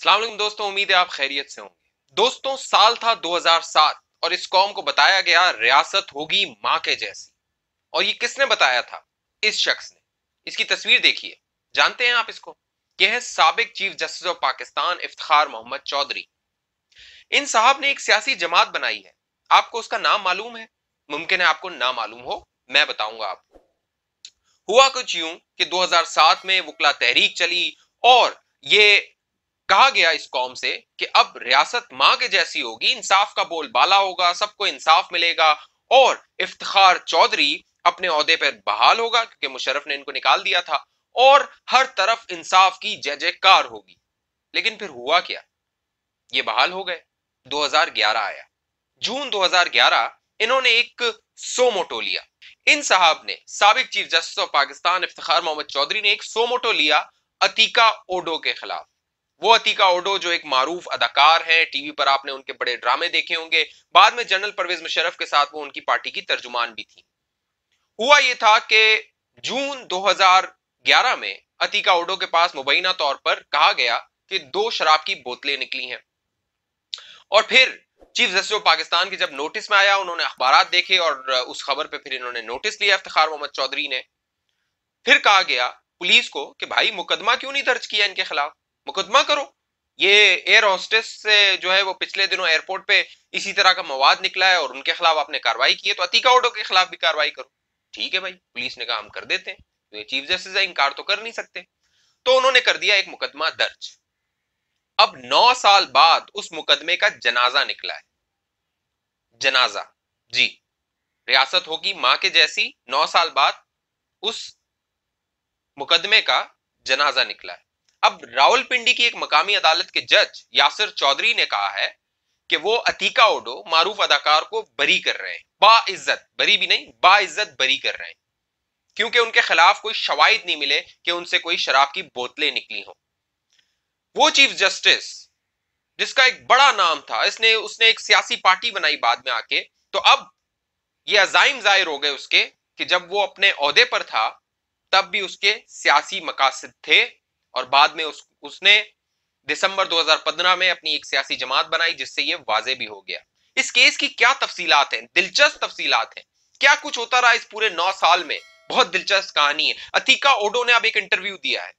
सलाम दोस्तों उम्मीद है आप खैरियत से होंगे दोस्तों साल था 2007 और इस कौम को बताया गया रियासत होगी माँ के जैसी और ये किसने बताया था इस शख्स ने इसकी तस्वीर देखिए जानते हैं आप इसको यह है सबक chief justice of Pakistan Iftikhar Muhammad Chaudhry इन साहब ने एक सियासी जमात बनाई है आपको उसका नाम मालूम है मुमकिन है आपको ना मालूम हो मैं बताऊंगा आपको हुआ कुछ यूं कि 2007 में वकला तहरीक चली और ये कहा गया इस कौम से कि अब रियासत माँ के जैसी होगी इंसाफ का बाला होगा सबको इंसाफ मिलेगा और इफ्तार चौधरी अपने अहदे पर बहाल होगा क्योंकि मुशरफ ने इनको निकाल दिया था और हर तरफ इंसाफ की जय जयकार होगी लेकिन फिर हुआ क्या ये बहाल हो गए 2011 आया जून 2011 इन्होंने एक सोमोटो लिया इन साहब ने सबक chief justice of Pakistan Iftikhar Muhammad Chaudhry ने एक सोमोटो लिया अतीका ओडो के खिलाफ वो अतीका ओडो जो एक मारूफ अदाकार हैं टीवी पर आपने उनके बड़े ड्रामे देखे होंगे बाद में जनरल परवेज मुशरफ के साथ वो उनकी पार्टी की तर्जुमान भी थी हुआ ये था कि जून 2011 में अतीका ओडो के पास मुबैना तौर पर कहा गया कि दो शराब की बोतलें निकली हैं और फिर चीफ जस्टिस ऑफ पाकिस्तान के जब नोटिस में आया उन्होंने अखबार देखे और उस खबर पर फिर इन्होंने नोटिस लिया इफ्तार मोहम्मद चौधरी ने फिर कहा गया पुलिस को कि भाई मुकदमा क्यों नहीं दर्ज किया इनके खिलाफ मुकदमा करो ये एयर होस्टेस से जो है वो पिछले दिनों एयरपोर्ट पे इसी तरह का मवाद निकला है और उनके खिलाफ आपने कार्रवाई की है तो अतीका ऑटो के खिलाफ भी कार्रवाई करो ठीक है भाई पुलिस ने काम कर देते हैं तो चीफ जस्टिस है इनकार तो कर नहीं सकते तो उन्होंने कर दिया एक मुकदमा दर्ज अब नौ साल बाद उस मुकदमे का जनाजा निकला है जनाजा जी रियासत होगी मां के जैसी नौ साल बाद उस मुकदमे का जनाजा निकला है अब रावलपिंडी की एक मकामी अदालत के जज यासिर चौधरी ने कहा है कि वो अतीका ओडो मारूफ अदाकार को बरी कर रहे हैं बाइज्जत बरी भी नहीं बाइज्जत बरी कर रहे हैं क्योंकि उनके खिलाफ कोई शवाहिद नहीं मिले कि उनसे कोई शराब की बोतलें निकली हों वो चीफ जस्टिस जिसका एक बड़ा नाम था इसने उसने एक सियासी पार्टी बनाई बाद में आके तो अब ये अजाइम जाहिर हो गए उसके कि जब वो अपने अहदे पर था तब भी उसके सियासी मकासद थे और बाद में उस उसने दिसंबर 2015 में अपनी एक सियासी जमात बनाई जिससे ये वाजे भी हो गया इस केस की क्या तफसीलात हैं दिलचस्प तफसीलात हैं क्या कुछ होता रहा इस पूरे नौ साल में बहुत दिलचस्प कहानी है अतीका ओडो ने अब एक इंटरव्यू दिया है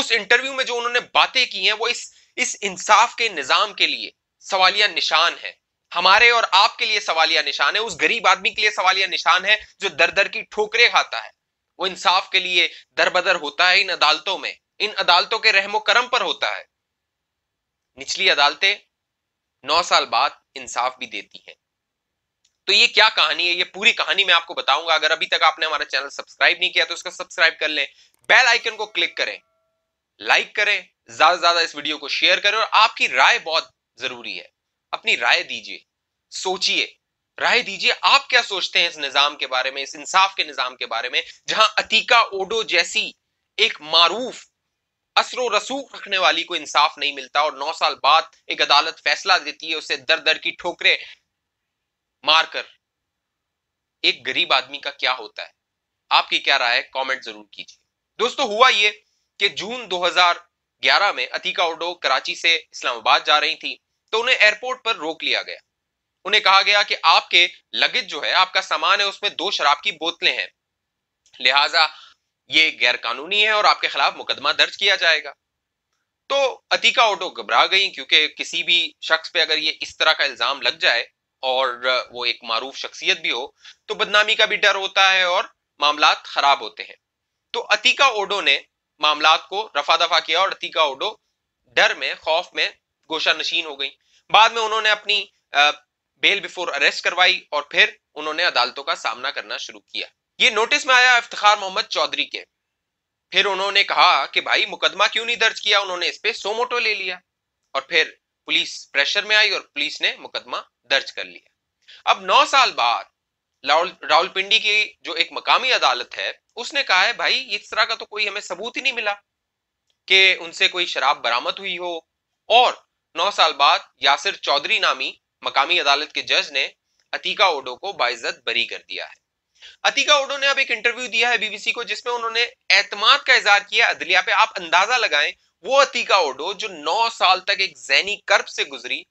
उस इंटरव्यू में जो उन्होंने बातें की हैं वो इस इस इंसाफ के निजाम के लिए सवालिया निशान है हमारे और आपके लिए सवालिया निशान है उस गरीब आदमी के लिए सवालिया निशान है जो दर दर की ठोकरें खाता है वो इंसाफ के लिए दरबदर होता है इन अदालतों में इन अदालतों के रहमो करम पर होता है निचली अदालतें नौ साल बाद इंसाफ भी देती हैं तो ये क्या कहानी है ये पूरी कहानी मैं आपको बताऊंगा अगर अभी तक आपने हमारा चैनल सब्सक्राइब नहीं किया तो उसका सब्सक्राइब कर लें बेल आइकन को क्लिक करें लाइक करें ज्यादा ज्यादा इस वीडियो को शेयर करें और आपकी राय बहुत जरूरी है अपनी राय दीजिए सोचिए राय दीजिए आप क्या सोचते हैं इस निजाम के बारे में इस इंसाफ के निजाम के बारे में जहां अतीका ओडो जैसी एक मारूफ असर रसूख रखने वाली को इंसाफ नहीं मिलता और नौ साल बाद एक अदालत फैसला देती है उसे दर दर की ठोकरें मारकर एक गरीब आदमी का क्या होता है आपकी क्या राय है कमेंट जरूर कीजिए दोस्तों हुआ ये कि जून 2011 में अतीका ओडो कराची से इस्लामाबाद जा रही थी तो उन्हें एयरपोर्ट पर रोक लिया गया उन्हें कहा गया कि आपके लगेज जो है आपका सामान है उसमें दो शराब की बोतलें हैं लिहाजा ये गैर कानूनी है और आपके खिलाफ मुकदमा दर्ज किया जाएगा तो अतीका ऑटो घबरा गई क्योंकि किसी भी शख्स पे अगर ये इस तरह का इल्जाम लग जाए और वो एक मारूफ शख्सियत भी हो तो बदनामी का भी डर होता है और मामला खराब होते हैं तो अतीका ओडो ने मामला को रफा दफा किया और अतीका ओडो डर में खौफ में गोशा नशीन हो गई बाद में उन्होंने अपनी बेल बिफोर अरेस्ट करवाई और फिर उन्होंने अदालतों का सामना करना शुरू किया ये नोटिस में आया इफ्तार मोहम्मद चौधरी के फिर उन्होंने कहा कि भाई मुकदमा क्यों नहीं दर्ज किया उन्होंने इस पे सोमोटो ले लिया और फिर पुलिस प्रेशर में आई और पुलिस ने मुकदमा दर्ज कर लिया अब नौ साल बाद रावलपिंडी की जो एक मकामी अदालत है उसने कहा है भाई इस तरह का तो कोई हमें सबूत ही नहीं मिला कि उनसे कोई शराब बरामद हुई हो और नौ साल बाद यासिर चौधरी नामी मकामी अदालत के जज ने अतीका ओडो को बाइज्जत बरी कर दिया है अतिका ओडो ने अब एक इंटरव्यू दिया है बीबीसी को जिसमें उन्होंने एतमाद का इजहार किया अदलिया पे आप अंदाजा लगाएं वो अतिका ओडो जो नौ साल तक एक जैनी कर्ब से गुजरी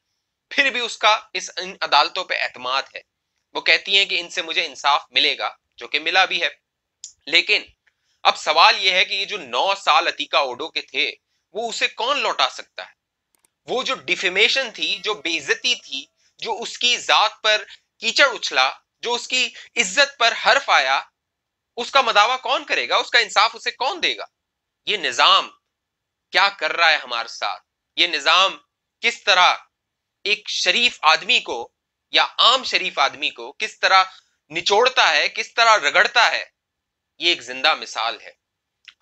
फिर भी उसका इस अदालतों पर एतमाद है वो कहती हैं कि इनसे मुझे इंसाफ मिलेगा जो कि मिला भी है लेकिन अब सवाल यह है कि ये जो नौ साल अतीका ओडो के थे वो उसे कौन लौटा सकता है वो जो डिफेमेशन थी जो बेजती थी जो उसकी जात पर कीचड़ उछला जो उसकी इज्जत पर हर्फ आया उसका मदावा कौन करेगा उसका इंसाफ उसे कौन देगा ये निजाम क्या कर रहा है हमारे साथ ये निजाम किस तरह एक शरीफ आदमी को या आम शरीफ आदमी को किस तरह निचोड़ता है किस तरह रगड़ता है ये एक जिंदा मिसाल है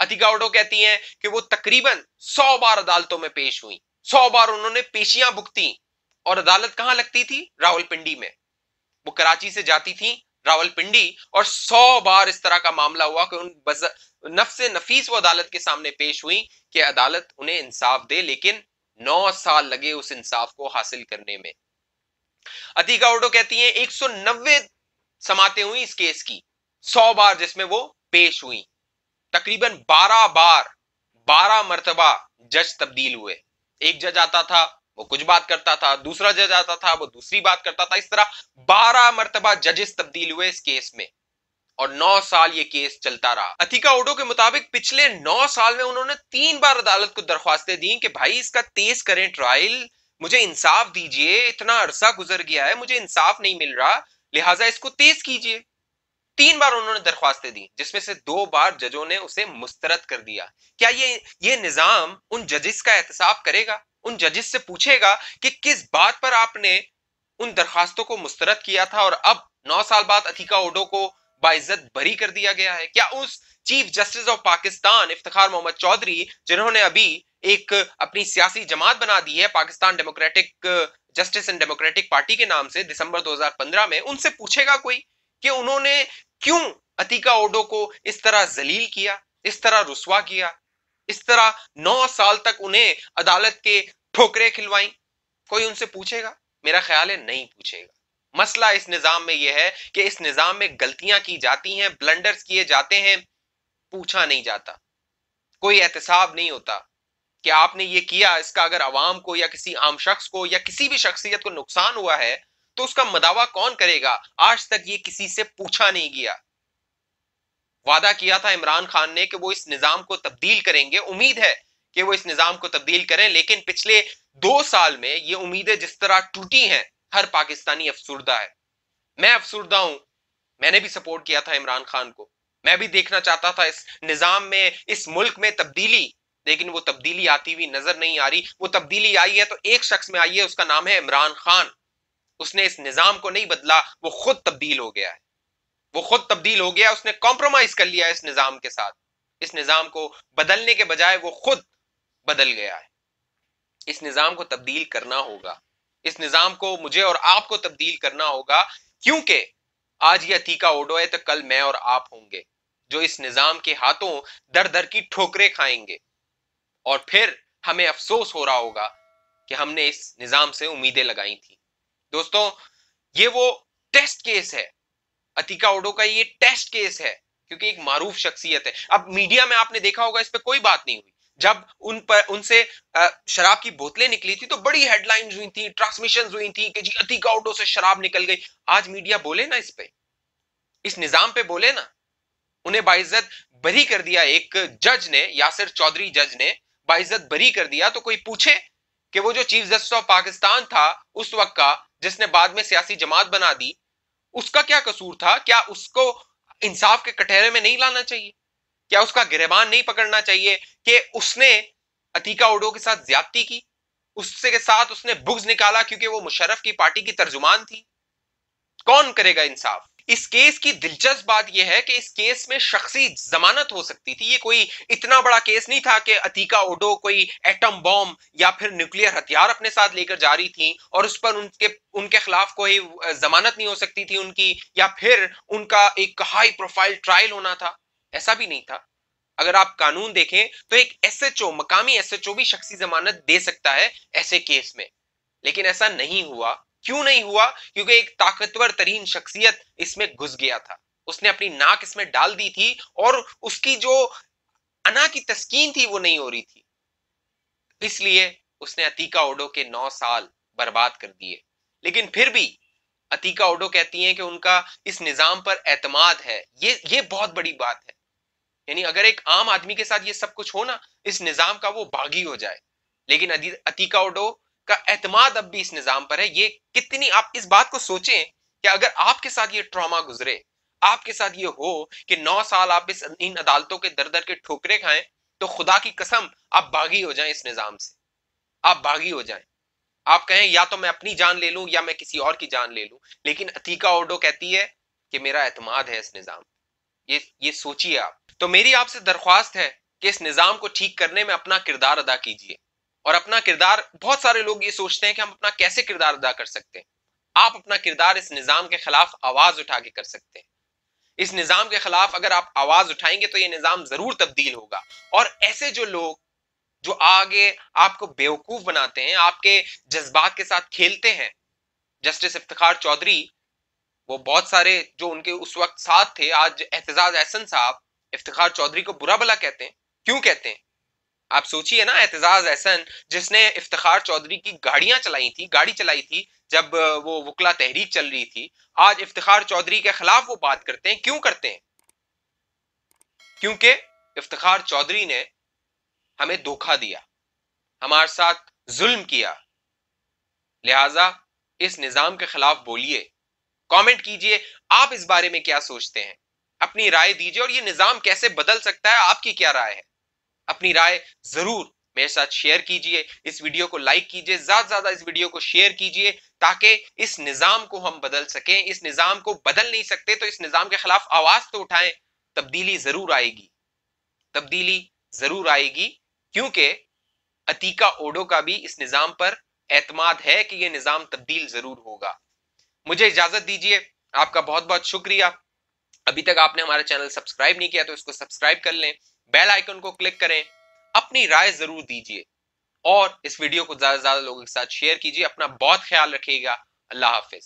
अतिगाउडो कहती हैं कि वो तकरीबन सौ बार अदालतों में पेश हुई सौ बार उन्होंने पेशियां भुगती और अदालत कहां लगती थी पिंडी में वो कराची से जाती थी रावलपिंडी और सौ बार इस तरह का मामला हुआ कि उन नफ नफीस वो अदालत के सामने पेश हुई कि अदालत उन्हें इंसाफ दे लेकिन नौ साल लगे उस इंसाफ को हासिल करने में अतीका ओडो कहती है एक सौ नब्बे समाते हुई इस केस की सौ बार जिसमें वो पेश हुई तकरीबन बारह बार बारह मरतबा जज तब्दील हुए एक जज आता था वो कुछ बात करता था दूसरा जज आता था वो दूसरी बात करता था इस तरह बारह मरतबा जजेस तब्दील हुए इस केस में और नौ साल ये केस चलता रहा अथिका ओडो के मुताबिक पिछले नौ साल में उन्होंने तीन बार अदालत को दरख्वास्तें दी कि भाई इसका तेज करें ट्रायल मुझे इंसाफ दीजिए इतना अरसा गुजर गया है मुझे इंसाफ नहीं मिल रहा लिहाजा इसको तेज कीजिए तीन बार उन्होंने दरख्वास्तें दी जिसमें से दो बार जजों ने उसे मुस्तरद कर दिया क्या ये ये निजाम उन जजिस का एहतसाब करेगा उन जजेस से पूछेगा कि किस बात पर आपने उन दरखास्तों को मुस्तरद किया था और अब नौ साल बाद अथीका ओडो को बाइज्जत बरी कर दिया गया है क्या उस chief justice of Pakistan Iftikhar Muhammad Chaudhry जिन्होंने अभी एक अपनी सियासी जमात बना दी है Pakistan Democratic Justice and Democratic Party के नाम से दिसंबर 2015 में उनसे पूछेगा कोई कि उन्होंने क्यों अतीका ओडो को इस तरह जलील किया इस तरह रुसवा किया इस तरह नौ साल तक उन्हें अदालत के ठोकरे खिलवाई कोई उनसे पूछेगा मेरा ख्याल है नहीं पूछेगा मसला इस निज़ाम में यह है कि इस निज़ाम में गलतियां की जाती हैं ब्लंडर्स किए जाते हैं पूछा नहीं जाता कोई एहतसाब नहीं होता कि आपने ये किया इसका अगर आवाम को या किसी आम शख्स को या किसी भी शख्सियत को नुकसान हुआ है तो उसका मदावा कौन करेगा आज तक ये किसी से पूछा नहीं गया वादा किया था इमरान खान ने कि वो इस निजाम को तब्दील करेंगे उम्मीद है कि वो इस निजाम को तब्दील करें लेकिन पिछले दो साल में ये उम्मीदें जिस तरह टूटी हैं हर पाकिस्तानी अफसरदा है मैं अफसरदा हूं मैंने भी सपोर्ट किया था इमरान खान को मैं भी देखना चाहता था इस निजाम में इस मुल्क में तब्दीली लेकिन वो तब्दीली आती हुई नजर नहीं आ रही वो तब्दीली आई है तो एक शख्स में आई है उसका नाम है इमरान खान उसने इस निजाम को नहीं बदला वो खुद तब्दील हो गया है वो खुद तब्दील हो गया उसने कॉम्प्रोमाइज कर लिया इस निज़ाम के साथ इस निज़ाम को बदलने के बजाय वो खुद बदल गया है इस निज़ाम को तब्दील करना होगा इस निज़ाम को मुझे और आपको तब्दील करना होगा क्योंकि आज ये अतीका ओडो है तो कल मैं और आप होंगे जो इस निज़ाम के हाथों दर दर की ठोकरें खाएंगे और फिर हमें अफसोस हो रहा होगा कि हमने इस निज़ाम से उम्मीदें लगाई थी दोस्तों ये वो टेस्ट केस है अतिका ओडो का ये टेस्ट केस है क्योंकि एक मारूफ शख्सियत है अब मीडिया में आपने देखा होगा इस पर कोई बात नहीं हुई जब उन पर उनसे शराब की बोतलें निकली थी तो बड़ी हेडलाइंस हुई थी ट्रांसमिशन हुई थी कि जी अतिका ओडो से शराब निकल गई आज मीडिया बोले ना इस पे इस निजाम पे बोले ना उन्हें बाइज्जत बरी कर दिया एक जज ने यासिर चौधरी जज ने बाइज्जत बरी कर दिया तो कोई पूछे कि वो जो चीफ जस्टिस ऑफ पाकिस्तान था उस वक्त का जिसने बाद में सियासी जमात बना दी उसका क्या कसूर था क्या उसको इंसाफ के कटहरे में नहीं लाना चाहिए क्या उसका गिरबान नहीं पकड़ना चाहिए कि उसने अतीका ओडो के साथ ज्यादती की उससे के साथ उसने बुग्स निकाला क्योंकि वो मुशरफ की पार्टी की तर्जुमान थी कौन करेगा इंसाफ इस केस की दिलचस्प बात यह है कि इस केस में शख्सी जमानत हो सकती थी ये कोई इतना बड़ा केस नहीं था कि अतीका ओडो कोई एटम बॉम्ब या फिर न्यूक्लियर हथियार अपने साथ लेकर जा रही थी और उस पर उनके उनके खिलाफ कोई जमानत नहीं हो सकती थी उनकी या फिर उनका एक हाई प्रोफाइल ट्रायल होना था ऐसा भी नहीं था अगर आप कानून देखें तो एक ओ मकामी ओ भी शख्सी जमानत दे सकता है ऐसे केस में लेकिन ऐसा नहीं हुआ क्यों नहीं हुआ क्योंकि एक ताकतवर तरीन शख्सियत इसमें घुस गया था उसने अपनी नाक इसमें डाल दी थी और उसकी जो अना की तस्कीन थी वो नहीं हो रही थी इसलिए उसने अतीका ओडो के नौ साल बर्बाद कर दिए लेकिन फिर भी अतीका ओडो कहती हैं कि उनका इस निजाम पर एतमाद है ये ये बहुत बड़ी बात है यानी अगर एक आम आदमी के साथ ये सब कुछ हो ना इस निजाम का वो बागी हो जाए लेकिन अतीका ओडो का एतमाद अब भी इस निज़ाम पर है ये कितनी आप इस बात को सोचें कि अगर आपके साथ ये ट्रॉमा गुजरे आपके साथ ये हो कि नौ साल आप इस इन अदालतों के दर दर के ठोकरे खाएं तो खुदा की कसम आप बागी हो जाएं इस निज़ाम से आप बागी हो जाएं आप कहें या तो मैं अपनी जान ले लूं या मैं किसी और की जान ले लूं लेकिन अतीका ओडो कहती है कि मेरा एतमाद है इस निज़ाम ये ये सोचिए आप तो मेरी आपसे दरख्वास्त है कि इस निज़ाम को ठीक करने में अपना किरदार अदा कीजिए और अपना किरदार बहुत सारे लोग ये सोचते हैं कि हम अपना कैसे किरदार अदा कर सकते हैं आप अपना किरदार इस निज़ाम के खिलाफ आवाज़ उठा के कर सकते हैं इस निज़ाम के खिलाफ अगर आप आवाज़ उठाएंगे तो ये निज़ाम ज़रूर तब्दील होगा और ऐसे जो लोग जो आगे आपको बेवकूफ़ बनाते हैं आपके जज्बात के साथ खेलते हैं जस्टिस इफ्तार चौधरी वो बहुत सारे जो उनके उस वक्त साथ थे आज एहतजाज एहसन साहब इफ्तार चौधरी को बुरा भला कहते हैं क्यों कहते हैं आप सोचिए ना एतजाज एहसन जिसने इफ्तार चौधरी की गाड़ियां चलाई थी गाड़ी चलाई थी जब वो वकला तहरीक चल रही थी आज इफ्तार चौधरी के खिलाफ वो बात करते हैं क्यों करते हैं क्योंकि इफ्तार चौधरी ने हमें धोखा दिया हमारे साथ जुल्म किया लिहाजा इस निजाम के खिलाफ बोलिए कमेंट कीजिए आप इस बारे में क्या सोचते हैं अपनी राय दीजिए और ये निजाम कैसे बदल सकता है आपकी क्या राय है अपनी राय जरूर मेरे साथ शेयर कीजिए इस वीडियो को लाइक कीजिए ज्यादा से ज्यादा इस वीडियो को शेयर कीजिए ताकि इस निज़ाम को हम बदल सकें इस निज़ाम को बदल नहीं सकते तो इस निज़ाम के खिलाफ आवाज तो उठाएं तब्दीली जरूर आएगी तब्दीली जरूर आएगी क्योंकि अतीका ओडो का भी इस निज़ाम पर एतमाद है कि यह निज़ाम तब्दील जरूर होगा मुझे इजाजत दीजिए आपका बहुत बहुत शुक्रिया अभी तक आपने हमारा चैनल सब्सक्राइब नहीं किया तो इसको सब्सक्राइब कर लें बेल आइकन को क्लिक करें अपनी राय जरूर दीजिए और इस वीडियो को ज्यादा से ज्यादा लोगों के साथ शेयर कीजिए अपना बहुत ख्याल रखिएगा अल्लाह हाफिज